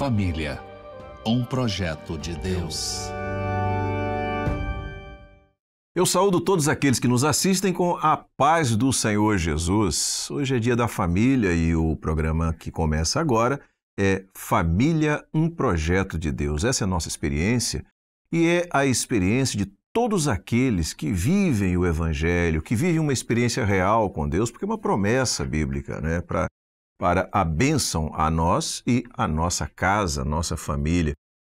Família, um projeto de Deus. Eu saúdo todos aqueles que nos assistem com a paz do Senhor Jesus. Hoje é dia da família e o programa que começa agora é Família, um projeto de Deus. Essa é a nossa experiência e é a experiência de todos aqueles que vivem o Evangelho, que vivem uma experiência real com Deus, porque é uma promessa bíblica né, para para a bênção a nós e a nossa casa, nossa família.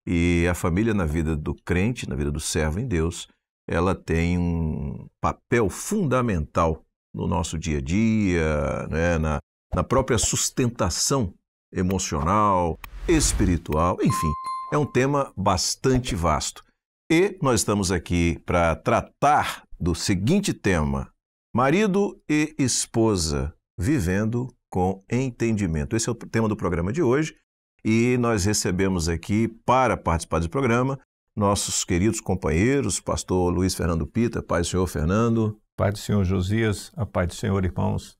E a família na vida do crente, na vida do servo em Deus, ela tem um papel fundamental no nosso dia a dia, né? na, na própria sustentação emocional, espiritual, enfim, é um tema bastante vasto. E nós estamos aqui para tratar do seguinte tema: marido e esposa Vivendo com Entendimento. Esse é o tema do programa de hoje e nós recebemos aqui, para participar do programa, nossos queridos companheiros, pastor Luiz Fernando Pita, Pai do Senhor Fernando. Pai do Senhor Josias, a Pai do Senhor, irmãos.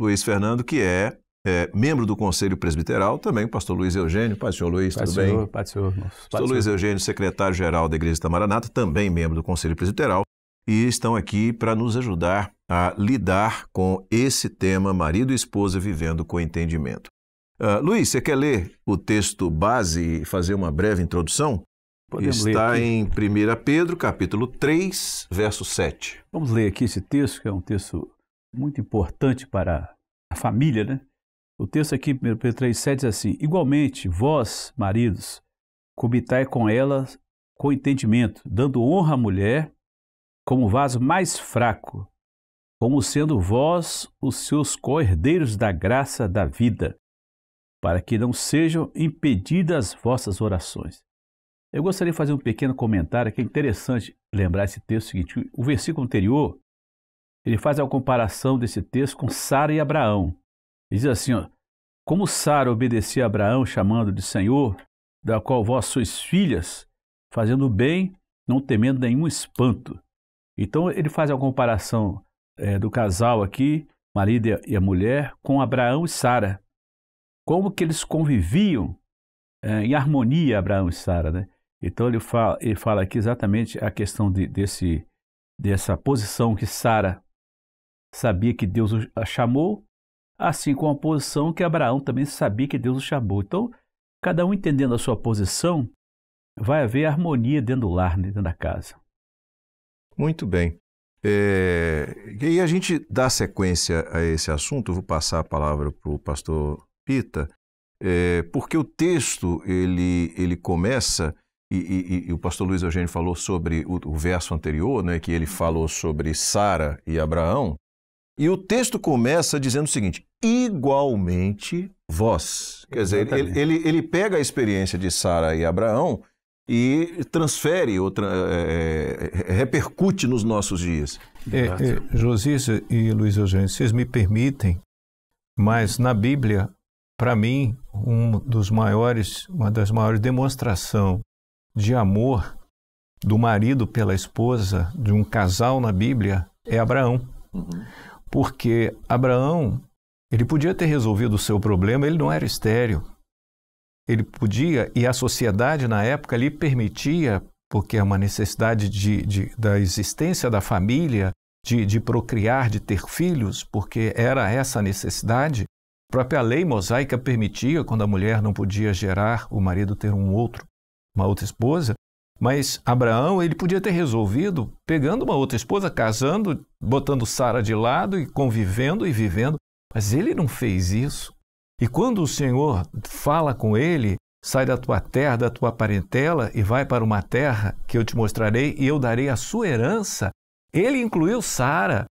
Luiz Fernando, que é, é membro do Conselho Presbiteral, também o pastor Luiz Eugênio. Pai do Senhor, Luiz, Pai tudo senhor, bem? Pai do Senhor, irmãos. Pastor Luiz Eugênio, secretário-geral da Igreja de Tamaranata, também membro do Conselho Presbiteral e estão aqui para nos ajudar a lidar com esse tema marido e esposa vivendo com entendimento. Uh, Luiz, você quer ler o texto base e fazer uma breve introdução? Podemos Está em 1 Pedro, capítulo 3, verso 7. Vamos ler aqui esse texto, que é um texto muito importante para a família, né? O texto aqui, 1 Pedro 3, 7, diz assim, Igualmente, vós, maridos, cobitai com ela com entendimento, dando honra à mulher como vaso mais fraco, como sendo vós os seus co-herdeiros da graça da vida, para que não sejam impedidas vossas orações. Eu gostaria de fazer um pequeno comentário que é interessante lembrar esse texto seguinte. O versículo anterior, ele faz a comparação desse texto com Sara e Abraão. Ele diz assim, ó, como Sara obedecia a Abraão chamando de Senhor, da qual vós sois filhas, fazendo o bem, não temendo nenhum espanto. Então ele faz a comparação é, do casal aqui, marido e a mulher, com Abraão e Sara. Como que eles conviviam é, em harmonia, Abraão e Sara, né? Então ele fala, ele fala aqui exatamente a questão de, desse, dessa posição que Sara sabia que Deus a chamou, assim como a posição que Abraão também sabia que Deus o chamou. Então, cada um entendendo a sua posição, vai haver harmonia dentro do lar, né, dentro da casa. Muito bem. É, e a gente dá sequência a esse assunto, vou passar a palavra para o pastor Pita, é, porque o texto ele, ele começa, e, e, e o pastor Luiz Eugênio falou sobre o, o verso anterior, né, que ele falou sobre Sara e Abraão, e o texto começa dizendo o seguinte: igualmente vós. Quer dizer, ele, ele, ele pega a experiência de Sara e Abraão e transfere, ou tra é, é, é, repercute nos nossos dias. É, é, Josias e Luiz Eugênio, vocês me permitem, mas na Bíblia, para mim, um dos maiores, uma das maiores demonstração de amor do marido pela esposa de um casal na Bíblia é Abraão. Uhum. Porque Abraão, ele podia ter resolvido o seu problema, ele não era estéreo ele podia e a sociedade na época lhe permitia, porque é uma necessidade de, de, da existência da família, de, de procriar, de ter filhos, porque era essa necessidade. A própria lei mosaica permitia, quando a mulher não podia gerar, o marido ter um outro, uma outra esposa. Mas Abraão, ele podia ter resolvido pegando uma outra esposa, casando, botando Sara de lado e convivendo e vivendo. Mas ele não fez isso. E quando o Senhor fala com ele, sai da tua terra, da tua parentela e vai para uma terra que eu te mostrarei e eu darei a sua herança. Ele incluiu Sara.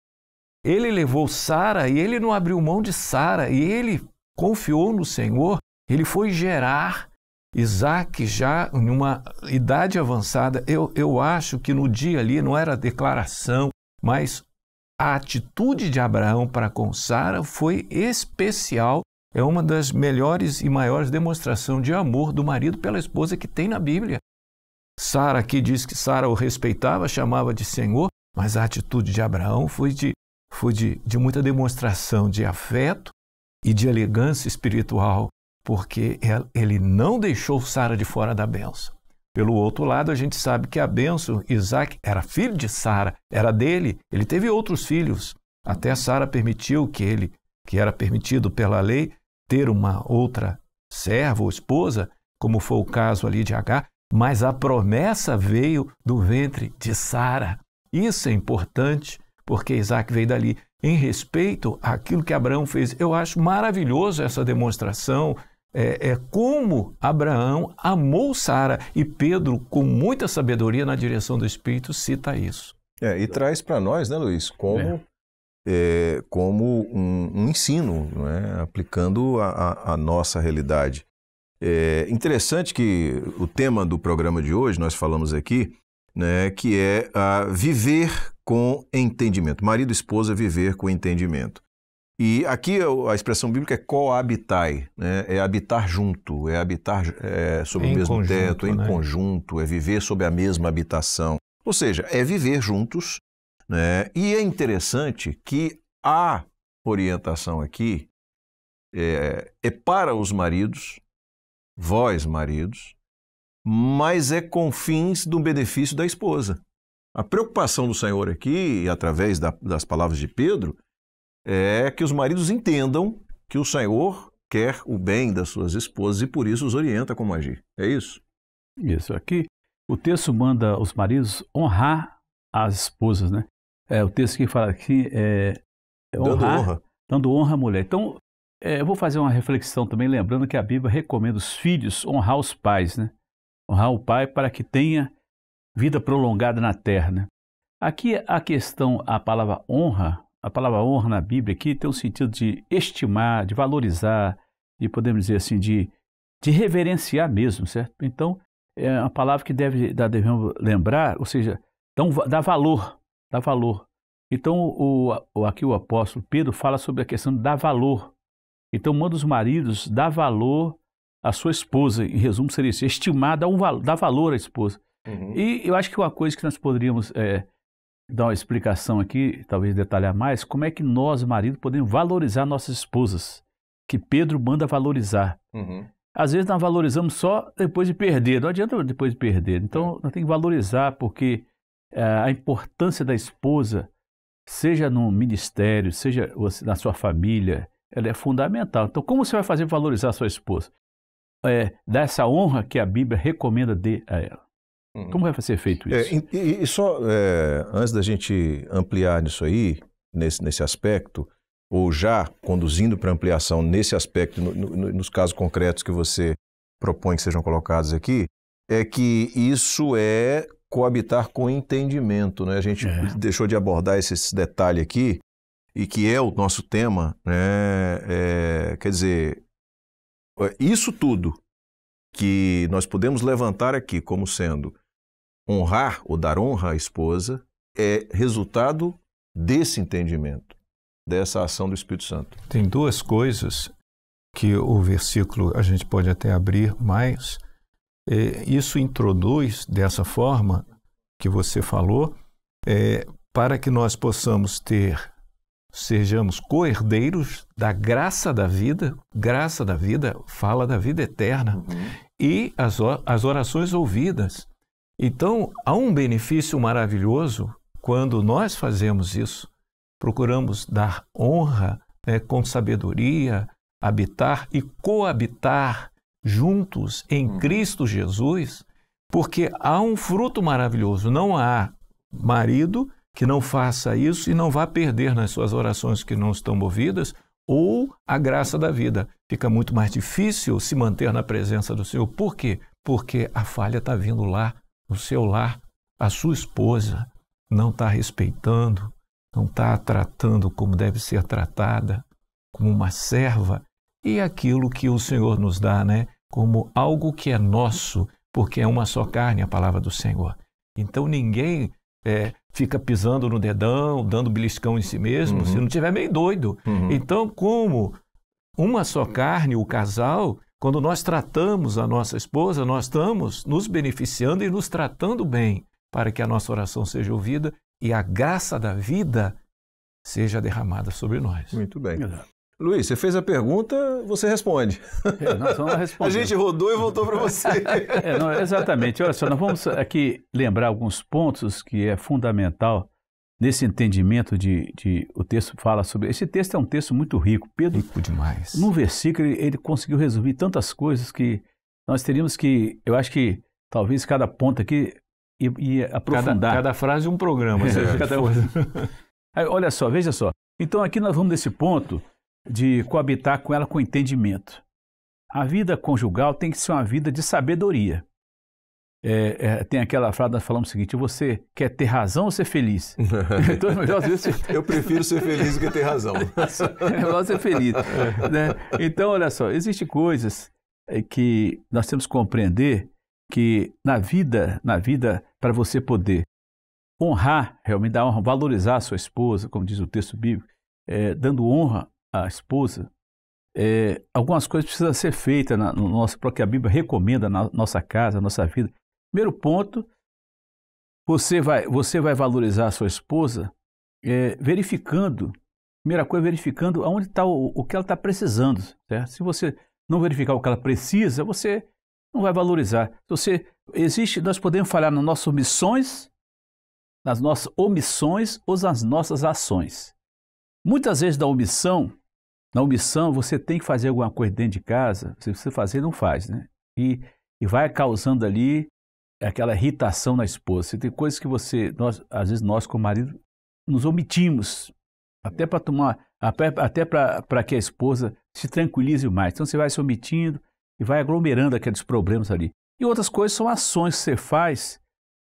Ele levou Sara e ele não abriu mão de Sara e ele confiou no Senhor. Ele foi gerar Isaac já em uma idade avançada. Eu, eu acho que no dia ali não era declaração, mas a atitude de Abraão para com Sara foi especial é uma das melhores e maiores demonstrações de amor do marido pela esposa que tem na Bíblia. Sara aqui diz que Sara o respeitava, chamava de Senhor, mas a atitude de Abraão foi de, foi de, de muita demonstração de afeto e de elegância espiritual, porque ele não deixou Sara de fora da benção. Pelo outro lado, a gente sabe que a benção, Isaac era filho de Sara, era dele, ele teve outros filhos. Até Sara permitiu que ele, que era permitido pela lei, ter uma outra serva ou esposa, como foi o caso ali de Agar, mas a promessa veio do ventre de Sara. Isso é importante, porque Isaac veio dali em respeito àquilo que Abraão fez. Eu acho maravilhoso essa demonstração. É, é como Abraão amou Sara e Pedro, com muita sabedoria na direção do Espírito, cita isso. É, e traz para nós, né, Luiz, como é é, como um, um ensino, né? aplicando a, a, nossa realidade. É interessante que o tema do programa de hoje, nós falamos aqui, né, que é a viver com entendimento. Marido e esposa viver com entendimento. E aqui a expressão bíblica é coabitai, né? é habitar junto, é habitar é, sob o mesmo conjunto, teto, né? em conjunto, é viver sob a mesma habitação. Ou seja, é viver juntos né? E é interessante que a orientação aqui é, é para os maridos, vós maridos, mas é com fins do benefício da esposa. A preocupação do Senhor aqui, através da, das palavras de Pedro, é que os maridos entendam que o Senhor quer o bem das suas esposas e por isso os orienta como agir. É isso? Isso. Aqui, o texto manda os maridos honrar as esposas, né? É, o texto que fala aqui é. é honrar, dando honra. Dando honra à mulher. Então, é, eu vou fazer uma reflexão também, lembrando que a Bíblia recomenda os filhos honrar os pais, né? Honrar o pai para que tenha vida prolongada na terra, né? Aqui a questão, a palavra honra, a palavra honra na Bíblia aqui tem o um sentido de estimar, de valorizar, de podemos dizer assim, de, de reverenciar mesmo, certo? Então, é uma palavra que deve, devemos lembrar, ou seja, dá valor dá valor. Então, o, o, aqui o apóstolo Pedro fala sobre a questão de dar valor. Então, manda os maridos dar valor à sua esposa. Em resumo, seria isso: estimar, dar, um, dar valor à esposa. Uhum. E eu acho que uma coisa que nós poderíamos é, dar uma explicação aqui, talvez detalhar mais, como é que nós, maridos, podemos valorizar nossas esposas, que Pedro manda valorizar. Uhum. Às vezes nós valorizamos só depois de perder, não adianta depois de perder. Então, é. nós temos que valorizar, porque eh, a importância da esposa, seja no ministério, seja na sua família, ela é fundamental. Então, como você vai fazer para valorizar a sua esposa? É, dar essa honra que a Bíblia recomenda dê a ela. Uhum. Como vai ser feito é, isso? É, e, e, só, é, antes da gente ampliar nisso aí, nesse, nesse aspecto, ou já conduzindo para ampliação nesse aspecto, no, no, nos casos concretos que você propõe que sejam colocados aqui, é que isso é coabitar com entendimento. Né? A gente é. deixou de abordar esse, esse, detalhe aqui, e que é o nosso tema, né? É, quer dizer, é, isso tudo que nós podemos levantar aqui como sendo honrar ou dar honra à esposa é resultado desse entendimento, dessa ação do Espírito Santo. Tem duas coisas que o versículo a gente pode até abrir mais é, isso introduz dessa forma que você falou, é, para que nós possamos ter, sejamos coerdeiros da graça da vida, graça da vida fala da vida eterna, uhum. e as, as orações ouvidas. Então, há um benefício maravilhoso quando nós fazemos isso. Procuramos dar honra né, com sabedoria, habitar e coabitar juntos em uhum. Cristo Jesus, porque há um fruto maravilhoso. Não há marido que não faça isso e não vá perder nas suas orações que não estão movidas ou a graça da vida. Fica muito mais difícil se manter na presença do Senhor. Por quê? Porque a falha está vindo lá, no seu lar. A sua esposa não está respeitando, não está tratando como deve ser tratada, como uma serva e aquilo que o Senhor nos dá, né? Como algo que é nosso, porque é uma só carne a palavra do Senhor. Então ninguém é, fica pisando no dedão, dando beliscão em si mesmo, uhum. se não tiver é meio doido. Uhum. Então, como uma só carne, o casal, quando nós tratamos a nossa esposa, nós estamos nos beneficiando e nos tratando bem, para que a nossa oração seja ouvida e a graça da vida seja derramada sobre nós. Muito bem. Luiz, você fez a pergunta, você responde. É, nós vamos responder. A gente rodou e voltou para você. é, não, exatamente. Olha só, nós vamos aqui lembrar alguns pontos que é fundamental nesse entendimento de, de, o texto fala sobre esse texto é um texto muito rico Pedro rico demais no versículo ele, ele, conseguiu resumir tantas coisas que nós teríamos que eu acho que talvez cada ponto aqui e, aprofundar cada, cada, frase um programa é, cada... olha só veja só então aqui nós vamos nesse ponto de coabitar com ela com entendimento. A vida conjugal tem que ser uma vida de sabedoria. É, é, tem aquela frase, nós falamos o seguinte: você quer ter razão ou ser feliz? então, é melhor ser... Eu prefiro ser feliz do que ter razão. é melhor ser feliz. Né? Então, olha só, existem coisas é, que nós temos que compreender que na vida, na vida, para você poder honrar, realmente dar honra, valorizar a sua esposa, como diz o texto bíblico, é, dando honra a esposa, é, algumas coisas precisam ser feitas na, no nosso, porque a Bíblia recomenda na nossa casa, na nossa vida. Primeiro ponto, você vai, você vai valorizar a sua esposa é, verificando, primeira coisa, verificando aonde está o, o, que ela está precisando. Certo? Se você não verificar o que ela precisa, você não vai valorizar. Você existe, nós podemos falhar nas nossas missões, nas nossas omissões ou nas nossas ações. Muitas vezes da omissão na omissão, você tem que fazer alguma coisa dentro de casa, se você fazer, não faz, né? E, e vai causando ali aquela irritação na esposa. Tem coisas que você, nós, às vezes nós como marido, nos omitimos, até para tomar, até para que a esposa se tranquilize mais. Então você vai se omitindo e vai aglomerando aqueles problemas ali. E outras coisas são ações que você faz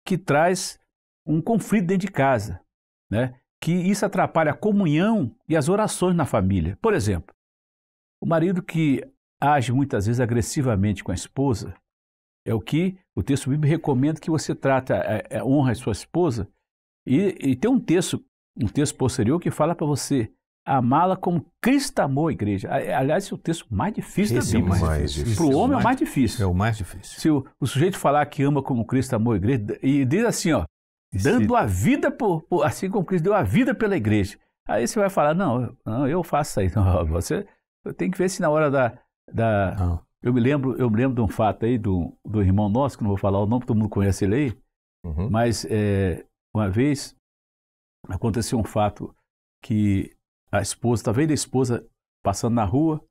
que traz um conflito dentro de casa, né? que isso atrapalha a comunhão e as orações na família. Por exemplo, o marido que age muitas vezes agressivamente com a esposa é o que o texto bíblico recomenda que você trate, é, é, honra a sua esposa. E, e tem um texto, um texto posterior que fala para você amá-la como Cristo amou a igreja. Aliás, esse é o texto mais difícil esse da é Bíblia. É Para o homem é o mais difícil. É o mais difícil. Se o, o, sujeito falar que ama como Cristo amou a igreja, e diz assim, ó, dando a vida por, por, assim como Cristo deu a vida pela igreja. Aí você vai falar, não, não eu faço isso aí. Não, você tem que ver se na hora da. da eu, me lembro, eu me lembro de um fato aí do, do irmão nosso, que não vou falar o nome, todo mundo conhece ele aí, uhum. mas é, uma vez aconteceu um fato que a esposa, estava tá vendo a esposa passando na rua,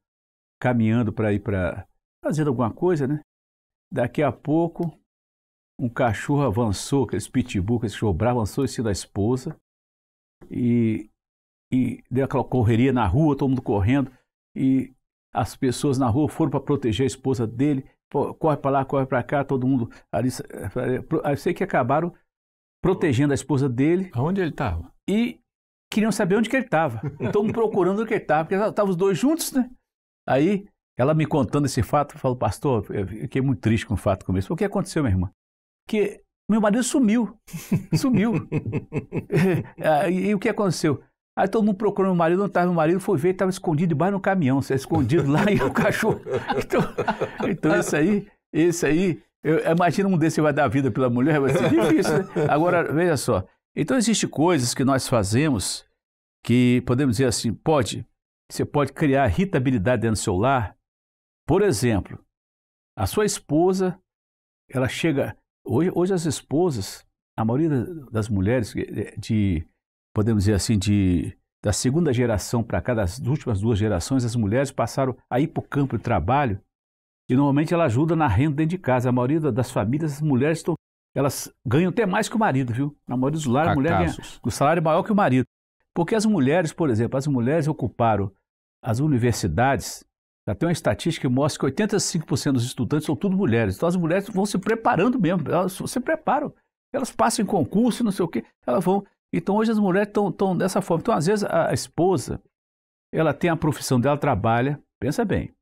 caminhando para ir para. fazendo alguma coisa, né? Daqui a pouco um cachorro avançou, aqueles pitbull, aquele cachorro bravo, avançou em cima da esposa e, e deu aquela correria na rua, todo mundo correndo e as pessoas na rua foram para proteger a esposa dele, pô, corre para lá, corre para cá, todo mundo ali, eh, eu sei que acabaram protegendo a esposa dele. Onde ele estava? E queriam saber onde que ele estava. Então procurando onde que ele estava, porque estavam os dois juntos, né? Aí ela me contando esse fato, falo pastor, eu fiquei muito triste com o fato como esse. O que aconteceu, minha irmã? que meu marido sumiu. Sumiu. É, é, e, e, o que aconteceu? Aí todo mundo procurou meu marido, não estava meu marido, foi ver, estava escondido debaixo do caminhão, é escondido lá e o cachorro. Então, então isso aí, isso aí, eu imagino um desses vai dar vida pela mulher, vai ser difícil, né? Agora, veja só. Então existem coisas que nós fazemos que podemos dizer assim, pode, você pode criar irritabilidade dentro do seu lar. Por exemplo, a sua esposa, ela chega, Hoje, hoje as esposas, a maioria das mulheres eh, eh, de, podemos dizer assim, de da segunda geração para cá, das últimas duas gerações, as mulheres passaram a ir para o campo de trabalho e normalmente ela ajuda na renda dentro de casa. A maioria das famílias, as mulheres estão, elas ganham até mais que o marido, viu? Na maioria dos lares, a mulher ganha o salário é maior que o marido. Porque as mulheres, por exemplo, as mulheres ocuparam as universidades até uma estatística que mostra que 85% dos estudantes são tudo mulheres. Então as mulheres vão se preparando mesmo, elas se preparam. Elas passam em concurso, não sei o quê, elas vão. Então hoje as mulheres estão dessa forma. Então às vezes a esposa, ela tem a profissão dela, trabalha, pensa bem.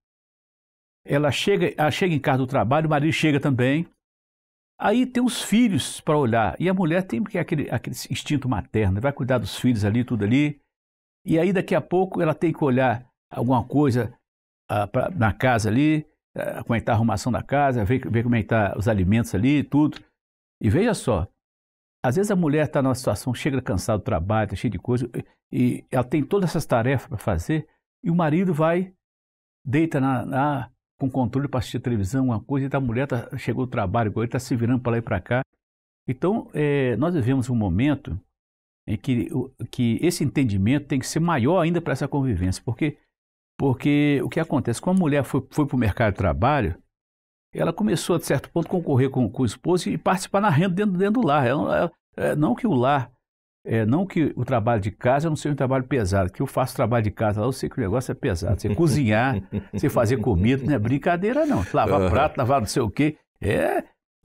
Ela chega, ela chega em casa do trabalho, o marido chega também. Aí tem os filhos para olhar. E a mulher tem que aquele, aquele instinto materno, né? vai cuidar dos filhos ali, tudo ali. E aí daqui a pouco ela tem que olhar alguma coisa pra, na casa ali, a, é, como é tá a arrumação da casa, ver, ver como é tá os alimentos ali e tudo. E veja só, às vezes a mulher está numa situação, chega cansada do trabalho, está cheia de coisa, e ela tem todas essas tarefas para fazer, e o marido vai, deita na, na com controle para assistir televisão, uma coisa, e tá, a mulher tá, chegou do trabalho, ele está se virando para lá e para cá. Então, é, nós vivemos um momento em que, que esse entendimento tem que ser maior ainda para essa convivência, porque porque o que acontece? Quando a mulher foi, foi para o mercado de trabalho, ela começou, a certo ponto, concorrer com, com o esposo e participar na renda dentro, dentro do lar. Ela, ela, é, não que o lar, é, não que o trabalho de casa não seja um trabalho pesado, que eu faço trabalho de casa lá, eu sei que o negócio é pesado. Você cozinhar, você fazer comida, não é brincadeira, não. Lavar uhum. prato, lavar não sei o quê. É,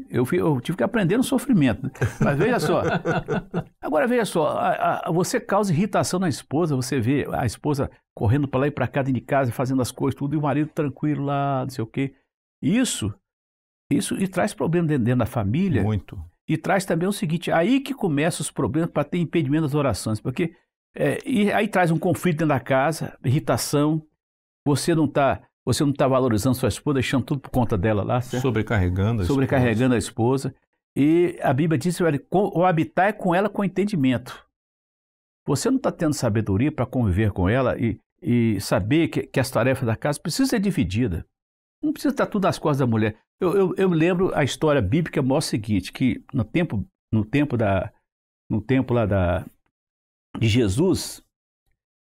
eu, fui, eu, tive que aprender no sofrimento. Né? Mas veja só. Agora veja só, a, a, você causa irritação na esposa, você vê a esposa correndo para lá e para cá dentro de casa, fazendo as coisas, tudo, e o marido tranquilo lá, não sei o quê. Isso, isso e traz problema dentro, dentro da família. Muito. E traz também o seguinte, aí que começam os problemas para ter impedimento das orações, porque é, e aí traz um conflito dentro da casa, irritação, você não está você não está valorizando sua esposa, deixando tudo por conta dela lá, certo? Sobrecarregando a Sobrecarregando esposa. a esposa. E a Bíblia diz que o habitar é com ela com entendimento. Você não está tendo sabedoria para conviver com ela e, e saber que, que, as tarefas da casa precisam ser divididas. Não precisa estar tá tudo nas costas da mulher. Eu, eu, eu lembro a história bíblica mostra o seguinte, que no tempo, no tempo, da, no tempo lá da, de Jesus,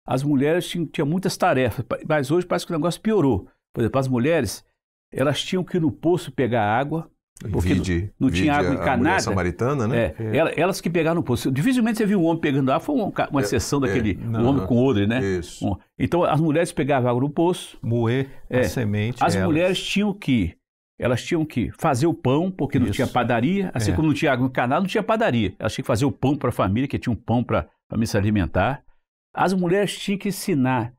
as mulheres tinham, tinham muitas tarefas, mas hoje parece que o negócio piorou. Por exemplo, as mulheres, elas tinham que ir no poço pegar água, porque vide, não, não vide tinha água encanada. A samaritana, né? É, é. Elas, elas, que pegaram no poço. Dificilmente você viu um homem pegando água, foi uma, uma é, exceção é, daquele não, um homem com odre, né? Isso. então, as mulheres pegavam água no poço. Moer a é. semente. As elas. mulheres tinham que elas tinham que fazer o pão, porque não tinha padaria, assim é. como não tinha água no canal, não tinha padaria. Elas tinham que fazer o pão para a família, que tinha um pão para a família se alimentar as mulheres tinham que ensinar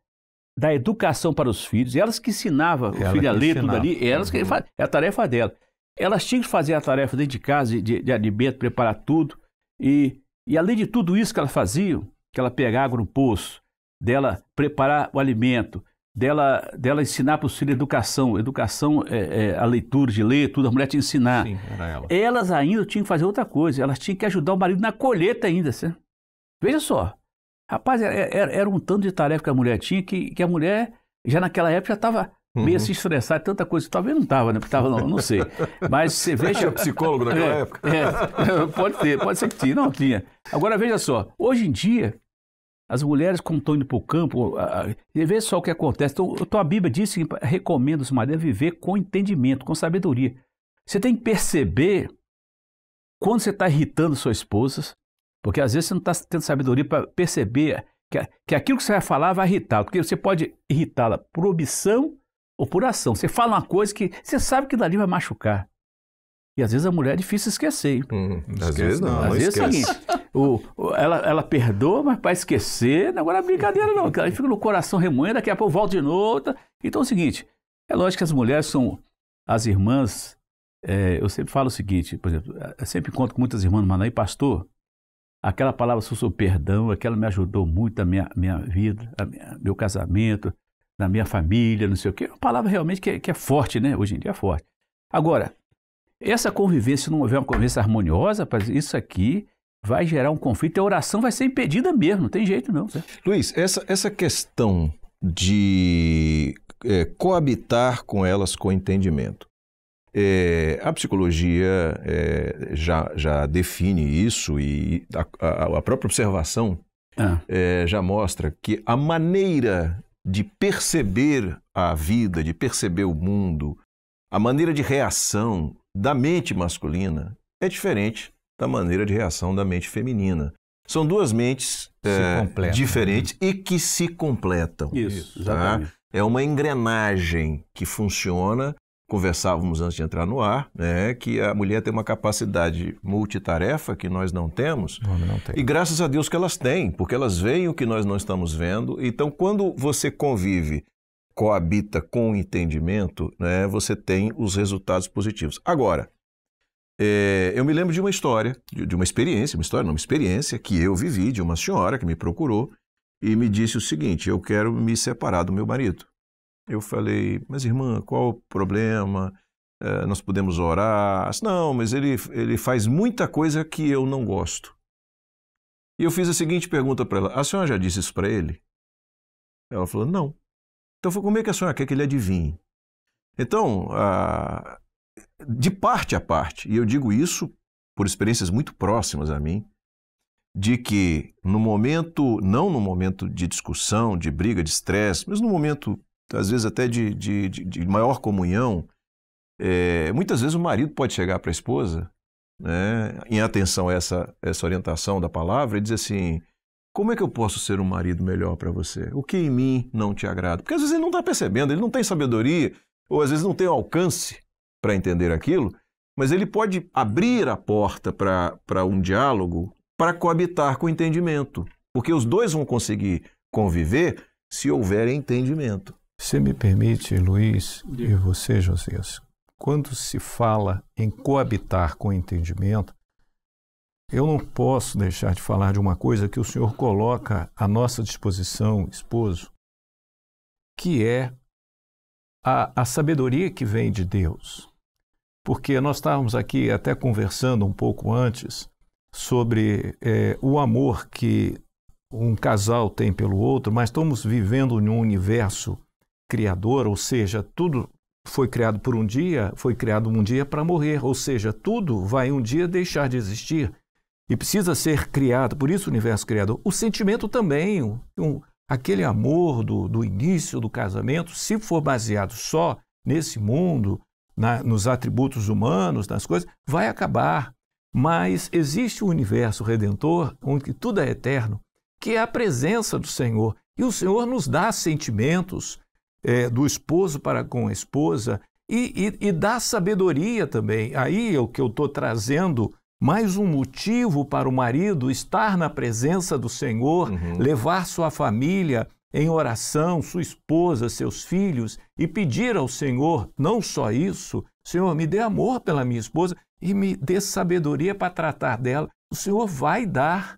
da educação para os filhos, elas que ensinavam o filho a ler ensinava. tudo ali, elas que uhum. faz. é a tarefa dela. Elas tinham que fazer a tarefa dentro de casa, de, de alimento, preparar tudo. E, e além de tudo isso que elas faziam, que ela pegar água no poço, dela preparar o alimento, dela, dela ensinar para os filhos educação, educação, é, é, a leitura, de ler, tudo, a mulher tinha que ensinar. Sim, ela. Elas ainda tinham que fazer outra coisa, elas tinham que ajudar o marido na colheita ainda, certo? Veja só, Rapaz, era, era, um tanto de tarefa que a mulher tinha que, que a mulher, já naquela época, já estava uhum. meio se estressar, tanta coisa. Talvez não estava, né? Porque estava, não, não sei. Mas você veja. Tinha psicólogo naquela é, época. É, pode ter, pode ser que tinha. Não, tinha. Agora veja só, hoje em dia, as mulheres, como estão indo para o campo, a, veja só o que acontece. Então, então a Bíblia diz que assim, recomenda os maridos viver com entendimento, com sabedoria. Você tem que perceber quando você está irritando sua esposa, porque às vezes você não está tendo sabedoria para perceber que, que aquilo que você vai falar vai irritar, porque você pode irritá-la por omissão ou por ação. Você fala uma coisa que você sabe que dali vai machucar. E às vezes a mulher é difícil esquecer. Hum, às vezes não. Às vezes é o seguinte: o, o, ela, ela perdoa, mas para esquecer, agora é brincadeira não. Ela fica no coração remoendo, daqui a pouco volta de novo. Tá? Então é o seguinte: é lógico que as mulheres são as irmãs. É, eu sempre falo o seguinte, por exemplo, eh, eu sempre encontro com muitas irmãs no Manaí, pastor, Aquela palavra sou Perdão, aquela me ajudou muito na minha, minha vida, minha, meu casamento, na minha família, não sei o quê. É uma palavra realmente que é, que é forte, né? Hoje em dia é forte. Agora, essa convivência, se não houver uma convivência harmoniosa, isso aqui vai gerar um conflito e a oração vai ser impedida mesmo, não tem jeito não. Certo? Luiz, essa, essa questão de é, coabitar com elas com entendimento. É, a psicologia é, já, já define isso e a, a, a própria observação ah. é, já mostra que a maneira de perceber a vida, de perceber o mundo, a maneira de reação da mente masculina é diferente da maneira de reação da mente feminina. São duas mentes é, diferentes e que se completam. Isso, tá? exatamente. É uma engrenagem que funciona conversávamos antes de entrar no ar, né, que a mulher tem uma capacidade multitarefa que nós não temos. Não e graças a Deus que elas têm, porque elas veem o que nós não estamos vendo. Então, quando você convive, coabita com entendimento, né, você tem os resultados positivos. Agora, é, eu me lembro de uma história, de, uma experiência, uma história, não, uma experiência que eu vivi de uma senhora que me procurou e me disse o seguinte: eu quero me separar do meu marido. Eu falei, mas irmã, qual o problema? É, nós podemos orar? não, mas ele, ele faz muita coisa que eu não gosto. E eu fiz a seguinte pergunta para ela: a senhora já disse isso para ele? Ela falou: não. Então, falei, como é que a senhora quer que ele adivinhe? Então, a, de parte a parte, e eu digo isso por experiências muito próximas a mim, de que no momento, não no momento de discussão, de briga, de estresse, mas no momento às vezes até de, de, de, de maior comunhão, é, muitas vezes o marido pode chegar para a esposa, né, em atenção a essa, essa orientação da palavra, e dizer assim: como é que eu posso ser um marido melhor para você? O que em mim não te agrada? Porque às vezes ele não está percebendo, ele não tem sabedoria, ou às vezes não tem alcance para entender aquilo, mas ele pode abrir a porta para um diálogo para coabitar com o entendimento. Porque os dois vão conseguir conviver se houver entendimento. Se me permite, Luiz, e você, Josias, quando se fala em coabitar com entendimento, eu não posso deixar de falar de uma coisa que o Senhor coloca à nossa disposição, esposo, que é a, a sabedoria que vem de Deus. Porque nós estávamos aqui até conversando um pouco antes sobre é, o amor que um casal tem pelo outro, mas estamos vivendo num universo criador, ou seja, tudo foi criado por um dia, foi criado um dia para morrer, ou seja, tudo vai um dia deixar de existir e precisa ser criado, por isso o universo criador. O sentimento também, um, aquele amor do, do início do casamento, se for baseado só nesse mundo, na, nos atributos humanos, nas coisas, vai acabar. Mas existe um universo redentor onde tudo é eterno, que é a presença do Senhor. E o Senhor nos dá sentimentos, é, do esposo para com a esposa e, e, e dá sabedoria também. Aí é o que eu estou trazendo mais um motivo para o marido estar na presença do Senhor, uhum. levar sua família em oração, sua esposa, seus filhos, e pedir ao Senhor não só isso, Senhor, me dê amor pela minha esposa e me dê sabedoria para tratar dela. O Senhor vai dar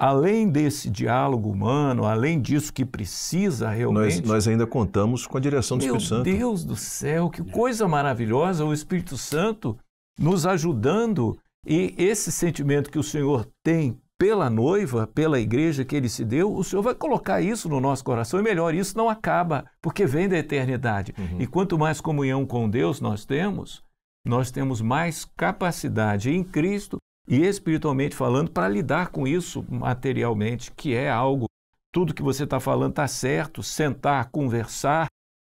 além desse diálogo humano, além disso que precisa realmente. Nós, nós ainda contamos com a direção do Meu Espírito Santo. Meu Deus do céu, que coisa maravilhosa! O Espírito Santo nos ajudando e esse sentimento que o Senhor tem pela noiva, pela igreja que ele se deu, o Senhor vai colocar isso no nosso coração e melhor, isso não acaba, porque vem da eternidade. Uhum. E quanto mais comunhão com Deus nós temos, nós temos mais capacidade em Cristo e espiritualmente falando para lidar com isso materialmente, que é algo. Tudo que você está falando está certo, sentar, conversar,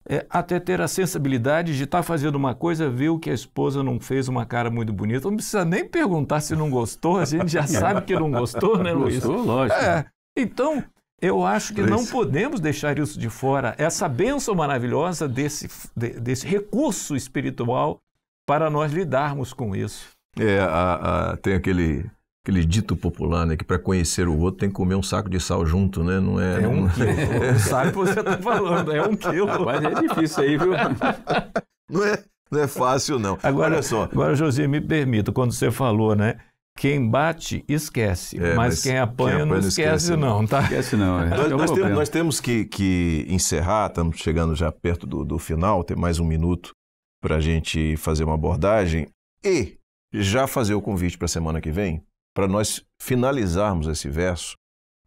é, até ter a sensibilidade de estar tá fazendo uma coisa, viu que a esposa não fez uma cara muito bonita. Não precisa nem perguntar se não gostou, a gente já sabe que não gostou, né, Luiz? Gostou, lógico. É, então, eu acho que não podemos deixar isso de fora, essa bênção maravilhosa desse, de, desse recurso espiritual para nós lidarmos com isso. É, a, a, tem aquele, aquele dito popular, né? Que para conhecer o outro tem que comer um saco de sal junto, né? Não é, é um não... quilo. Sabe o que você está falando, é um quilo. Mas é difícil aí, viu? Não é, não é fácil, não. Agora, Olha só. Agora, José, me permita, quando você falou, né? Quem bate, esquece. É, mas, mas, quem apanha, quem apanha não, não esquece, esquece, né? não, tá? Esquece não. É. nós, é nós, temos, nós, temos, que, que, encerrar, estamos chegando já perto do, do final, tem mais um minuto para a gente fazer uma abordagem. E já fazer o convite para a semana que vem, para nós finalizarmos esse verso,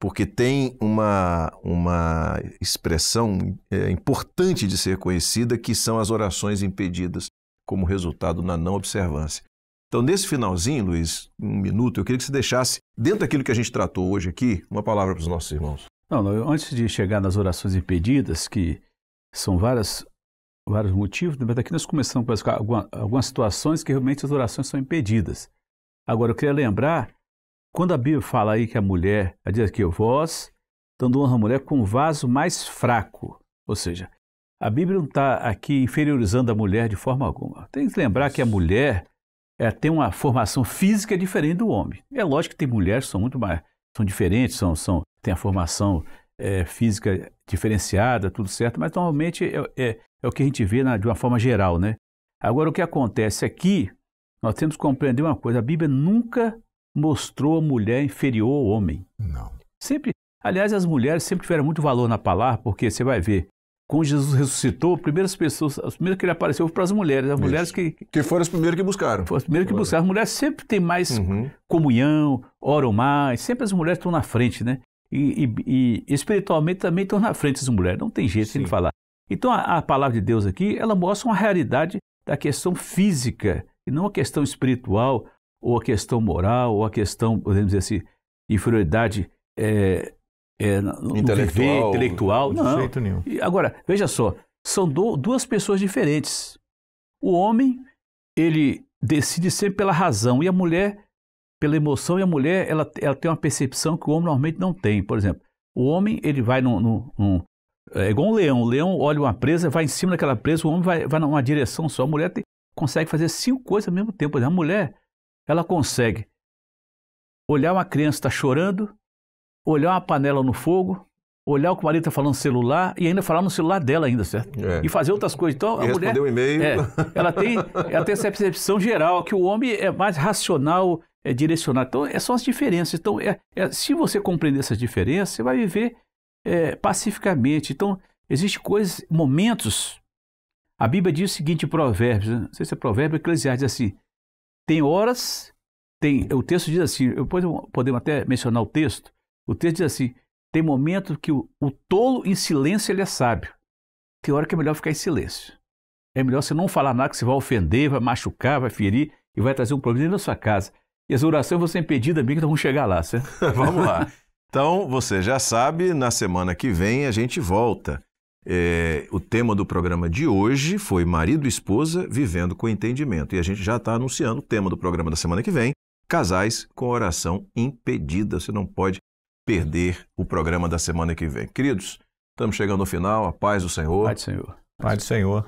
porque tem uma, uma expressão é, importante de ser conhecida, que são as orações impedidas como resultado na não observância. Então, nesse finalzinho, Luiz, um minuto, eu queria que você deixasse, dentro daquilo que a gente tratou hoje aqui, uma palavra para os nossos irmãos. Não, não, antes de chegar nas orações impedidas, que são várias vários motivos, né, mas aqui nós começamos com algumas, algumas situações que realmente as orações são impedidas. Agora, eu queria lembrar, quando a Bíblia fala aí que a mulher, a diz aqui, vós, dando honra à mulher com um vaso mais fraco, ou seja, a Bíblia não está aqui inferiorizando a mulher de forma alguma. Tem que lembrar que a mulher é, tem uma formação física diferente do homem. É lógico que tem mulheres que são muito mais, são diferentes, são, são, têm a formação é, física diferenciada, tudo certo, mas normalmente é, é, é o que a gente vê na, de uma forma geral, né? Agora, o que acontece aqui, nós temos que compreender uma coisa: a Bíblia nunca mostrou a mulher inferior ao homem. Não. Sempre, aliás, as mulheres sempre tiveram muito valor na palavra, porque você vai ver, quando Jesus ressuscitou, as primeiras pessoas, as primeiras que ele apareceu foram para as mulheres, as mulheres que que foram as primeiras que buscaram. Foram as primeiras que buscaram. As mulheres sempre têm mais uhum. comunhão, oram mais, sempre as mulheres estão na frente, né? E, e, e espiritualmente também estão na frente as mulheres. Não tem jeito de falar. Então a, a palavra de Deus aqui, ela mostra uma realidade da questão física e não a questão espiritual ou a questão moral ou a questão, podemos dizer assim, inferioridade é, é, no intelectual, viver, intelectual. Não, de jeito nenhum. Agora, veja só, são do, duas pessoas diferentes. O homem, ele decide sempre pela razão e a mulher pela emoção e a mulher, ela, ela tem uma percepção que o homem normalmente não tem. Por exemplo, o homem, ele vai num, num, num, é igual um leão. O leão olha uma presa, vai em cima daquela presa, o homem vai, vai numa direção só. A mulher tem, consegue fazer cinco coisas ao mesmo tempo. A mulher, ela consegue olhar uma criança está chorando, olhar uma panela no fogo, olhar o que o marido está falando no celular e ainda falar no celular dela ainda, certo? É. E fazer outras coisas. Então, a mulher, um e-mail. É, ela, tem, ela tem essa percepção geral, que o homem é mais racional, é direcionado. Então, é só as diferenças. Então, é, é se você compreender essas diferenças, você vai viver é, pacificamente. Então, existem coisas, momentos. A Bíblia diz o seguinte em Provérbios, né? não sei se é Provérbio ou Eclesiastes, diz assim, tem horas, tem, o texto diz assim, depois podemos até mencionar o texto, o texto diz assim, tem momentos que o, o tolo em silêncio ele é sábio. Tem hora que é melhor ficar em silêncio. É melhor você não falar nada que você vai ofender, vai machucar, vai ferir e vai trazer um problema na sua casa. E as orações vão ser impedidas bem que nós vamos chegar lá, certo? vamos lá. Então, você já sabe, na semana que vem a gente volta. É, o tema do programa de hoje foi Marido e Esposa Vivendo com Entendimento. E a gente já está anunciando o tema do programa da semana que vem: Casais com Oração Impedida. Você não pode perder o programa da semana que vem. Queridos, estamos chegando ao final. A paz do Senhor. Paz do Senhor. Paz do Senhor.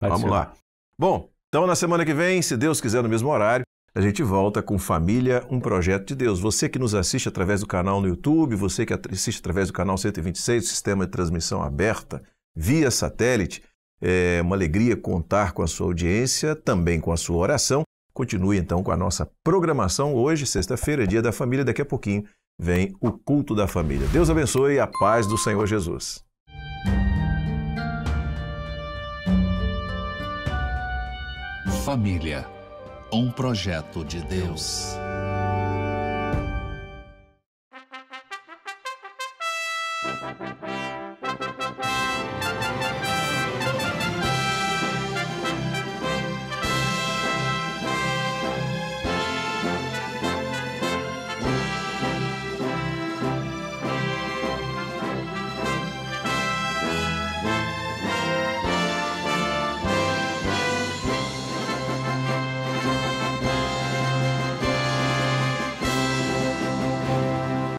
Paz Vamos do Senhor. lá. Bom, então na semana que vem, se Deus quiser, no mesmo horário. A gente volta com Família, um projeto de Deus. Você que nos assiste através do canal no YouTube, você que assiste através do canal 126, sistema de transmissão aberta via satélite, é uma alegria contar com a sua audiência, também com a sua oração. Continue então com a nossa programação hoje, sexta-feira, dia da família. Daqui a pouquinho vem o culto da família. Deus abençoe e a paz do Senhor Jesus. Família um projeto de Deus.